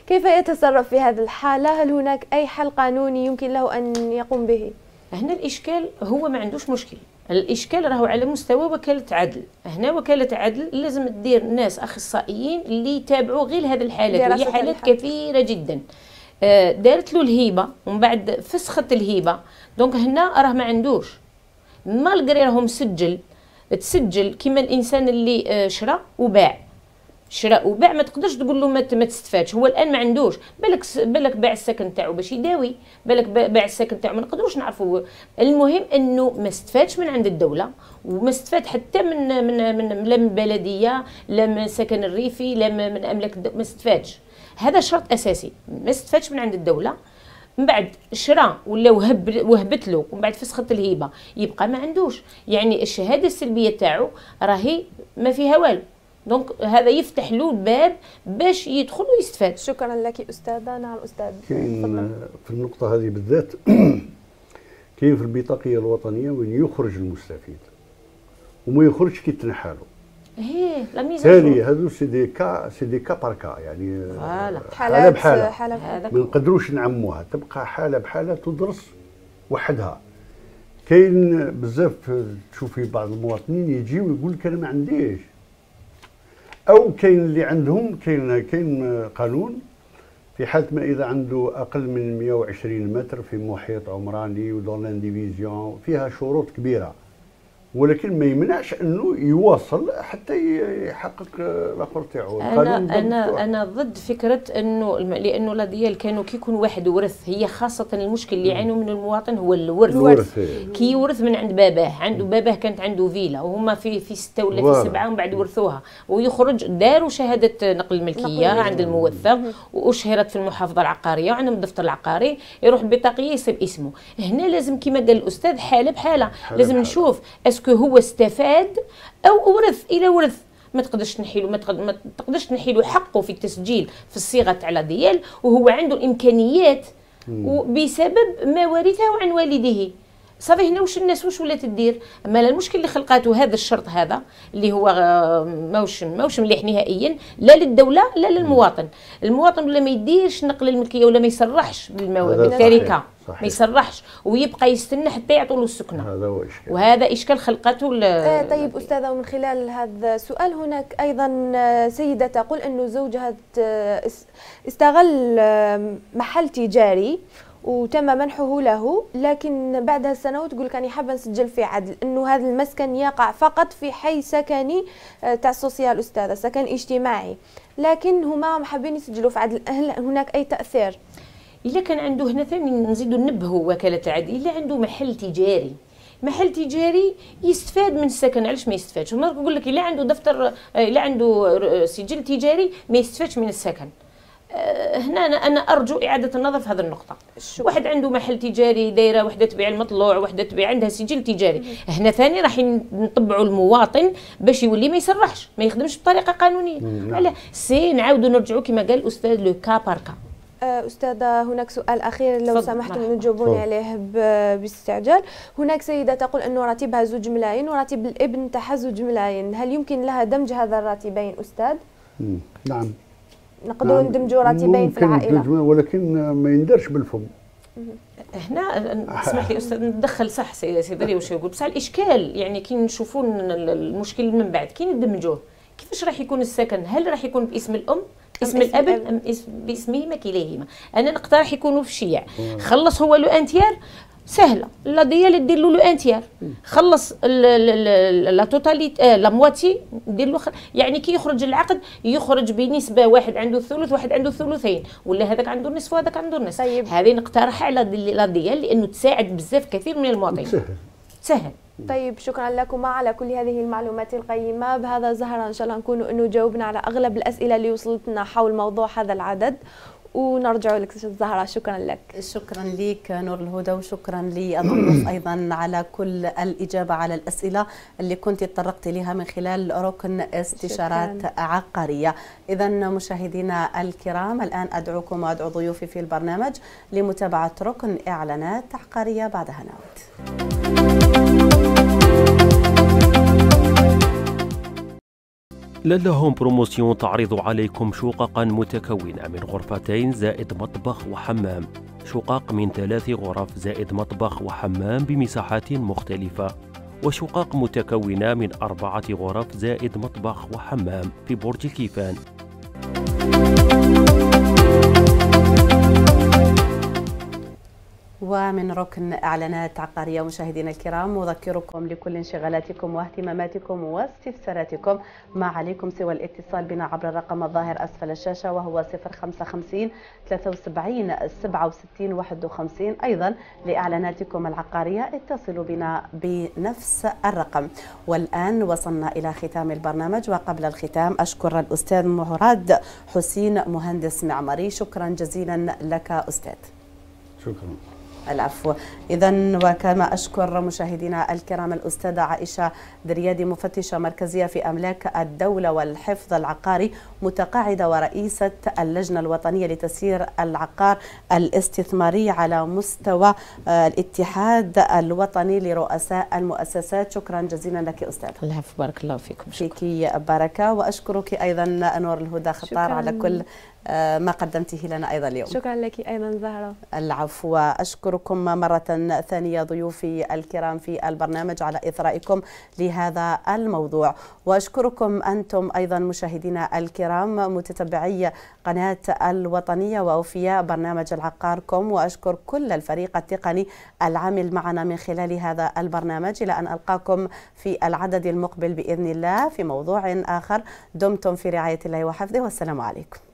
كيف يتصرف في هذه الحاله هل هناك اي حل قانوني يمكن له ان يقوم به هنا الاشكال هو ما عندوش مشكل الاشكال راهو على مستوى وكاله عدل هنا وكاله عدل لازم تدير ناس اخصائيين اللي يتابعوا غير هذه الحالات وهي حالات كثيره جدا آه، دارت له الهيبه ومن بعد فسخت الهيبه دونك هنا راه ما عندوش مالغري راهو مسجل تسجل كيما الانسان اللي آه، شرى وباع شراء وباع ما تقدرش تقول له ما تستفادش هو الان ما عندوش بالك بالك باع السكن تاعو باش يداوي بالك باع السكن تاعو ما نقدروش نعرفوا المهم انه ما استفادش من عند الدوله وما استفاد حتى من من من لا من بلديه لا من السكن الريفي لا من املاك ما استفادش هذا شرط اساسي ما استفادش من عند الدوله من بعد شرا ولا وهب وهبت له ومن بعد فسخت الهيبه يبقى ما عندوش يعني الشهاده السلبيه تاعو راهي ما فيها والو دونك هذا يفتح له الباب باش يدخل ويستفاد شكرا لك استاذه نعم الاستاذ كاين آه، في النقطه هذه بالذات [clears throat] كاين في البطاقيه الوطنيه وين يخرج المستفيد وما يخرجش كي تنحالو ثاني هذو سي دي كا سي دي كا بار كا يعني آه، حالات حاله بحاله, حالة ما نقدروش نعموها تبقى حاله بحاله تدرس وحدها كاين بزاف تشوفي بعض المواطنين يجيو يقول لك انا ما عنديش او كاين اللي عندهم كاين كاين قانون في حاله ما اذا عنده اقل من 120 متر في محيط عمراني ودون ديفيزيون فيها شروط كبيره ولكن ما يمنعش انه يواصل حتى يحقق الاخر تاعو انا انا انا ضد فكره انه لانه لا ديال كانوا كي يكون واحد ورث هي خاصه المشكل اللي يعانوا من المواطن هو الورث, الورث كي يورث من عند باباه عنده باباه كانت عنده فيلا وهما في في سته ولا في سبعه ومن بعد ورثوها ويخرج داروا شهاده نقل الملكيه عند الموثق واشهرت في المحافظه العقاريه وعندهم الدفتر العقاري يروح بطاقيه يصيب اسمه هنا لازم كما قال الاستاذ حاله بحاله لازم نشوف اسكو هو استفاد او ورث الى ورث ما تقدرش نحيلو ما تقدرش تنحيلو حقه في التسجيل في الصيغه تاع ديال وهو عنده الامكانيات بسبب ما ورثه عن والده صافي هنا واش الناس واش ولات دير اما المشكل اللي خلقاته هذا الشرط هذا اللي هو آه، موش موش مليح نهائيا لا للدوله لا للمواطن المواطن ولا ما يديرش نقل الملكيه ولا ما يصرحش بالتركه ما يصرحش ويبقى يستنى حتى يعطوا له السكنه هذا هو اشكال وهذا اشكال خلقته آه طيب استاذه ومن خلال هذا السؤال هناك ايضا آه، سيده تقول انه زوجها استغل آه، محل تجاري وتم منحه له لكن بعدها سنوات تقول لك حابه نسجل في عدل انه هذا المسكن يقع فقط في حي سكني آه، تاع السوسيال استاذه سكن اجتماعي لكن هما حابين يسجلوا في عدل هل هناك اي تاثير الا كان عنده هنا ثاني نزيدوا نبهوا وكاله العدل الا عنده محل تجاري محل تجاري يستفاد من السكن علاش ما يستفادش مرة نقول لك الا عنده دفتر آه، الا عنده سجل تجاري ما يستفادش من السكن آه، هنا أنا, انا ارجو اعاده النظر في هذه النقطه شو. واحد عنده محل تجاري دايره وحده تبيع المطلوع وحده تبيع عندها سجل تجاري مم. هنا ثاني راح نطبعوا المواطن باش يولي ما يسرحش ما يخدمش بطريقه قانونيه نعم. على سي نعاودوا نرجعوا كما قال الاستاذ لو كا باركا آه، أستاذة هناك سؤال أخير لو سمحتم تجاوبوني نعم. عليه باستعجال هناك سيدة تقول انه راتبها زوج ملايين وراتب الابن تاعها زوج ملايين هل يمكن لها دمج هذا الراتبين أستاذ؟ مم. نعم نقدروا نعم، ندمجوا راه في العائله ولكن ما يندرش بالفم هنا اسمح لي استاذ ندخل صح سي دري واش يقول بصح الاشكال يعني كي نشوفوا المشكل من بعد كي ندمجوه كيفاش راح يكون السكن هل راح يكون باسم الام اسم الاب ام باسمهما كليهما انا نقترح يكونوا في الشيع خلص هو لو انتيار سهله لا ديال دير له لو انتيير خلص لا توتاليت آه، لا مواتي ندير له يعني كي يخرج العقد يخرج بنسبه واحد عنده الثلث واحد عنده الثلثين ولا هذاك عنده النصف وهذاك عنده النصف طيب. هذه نقترحها على لا ديال لانه تساعد بزاف كثير من المواطنين تسهل طيب شكرا لكما على كل هذه المعلومات القيمة بهذا زهرة إن شاء الله نكون أنه جاوبنا على أغلب الأسئلة اللي وصلتنا حول موضوع هذا العدد ونرجع لك سيدة زهره شكرا لك شكرا لك نور الهدى وشكرا للضيوف [coughs] ايضا على كل الاجابه على الاسئله اللي كنت تطرقت لها من خلال ركن استشارات شكرا. عقاريه اذا مشاهدينا الكرام الان ادعوكم وادعو ضيوفي في البرنامج لمتابعه ركن اعلانات عقاريه بعدها نعود لهم بروموسيون تعرض عليكم شققا متكونة من غرفتين زائد مطبخ وحمام شقق من ثلاث غرف زائد مطبخ وحمام بمساحات مختلفة وشقق متكونة من أربعة غرف زائد مطبخ وحمام في برج الكيفان ومن ركن إعلانات عقارية مشاهدينا الكرام أذكركم لكل انشغالاتكم واهتماماتكم واستفساراتكم ما عليكم سوى الاتصال بنا عبر الرقم الظاهر أسفل الشاشة وهو 055 73 67 51 أيضا لإعلاناتكم العقارية اتصلوا بنا بنفس الرقم والآن وصلنا إلى ختام البرنامج وقبل الختام أشكر الأستاذ مراد حسين مهندس معماري شكرا جزيلا لك أستاذ شكرا العفو إذا وكما أشكر مشاهدينا الكرام الأستاذة عائشة دريادي مفتشة مركزية في أملاك الدولة والحفظ العقاري متقاعدة ورئيسة اللجنة الوطنية لتسيير العقار الاستثماري على مستوى آه، الاتحاد الوطني لرؤساء المؤسسات شكرا جزيلا لك أستاذة العفو بارك الله فيكم شكرا. فيك بركة وأشكرك أيضا نور الهدى خطار على كل آه، ما قدمته لنا أيضا اليوم شكرا لك أيضا زهرة العفو وأشكركم مرة ثانية ضيوفي الكرام في البرنامج على إثرائكم لهذا الموضوع وأشكركم أنتم أيضا مشاهدينا الكرام متتبعي قناة الوطنية وأوفياء برنامج العقاركم وأشكر كل الفريق التقني العامل معنا من خلال هذا البرنامج إلى أن ألقاكم في العدد المقبل بإذن الله في موضوع آخر دمتم في رعاية الله وحفظه والسلام عليكم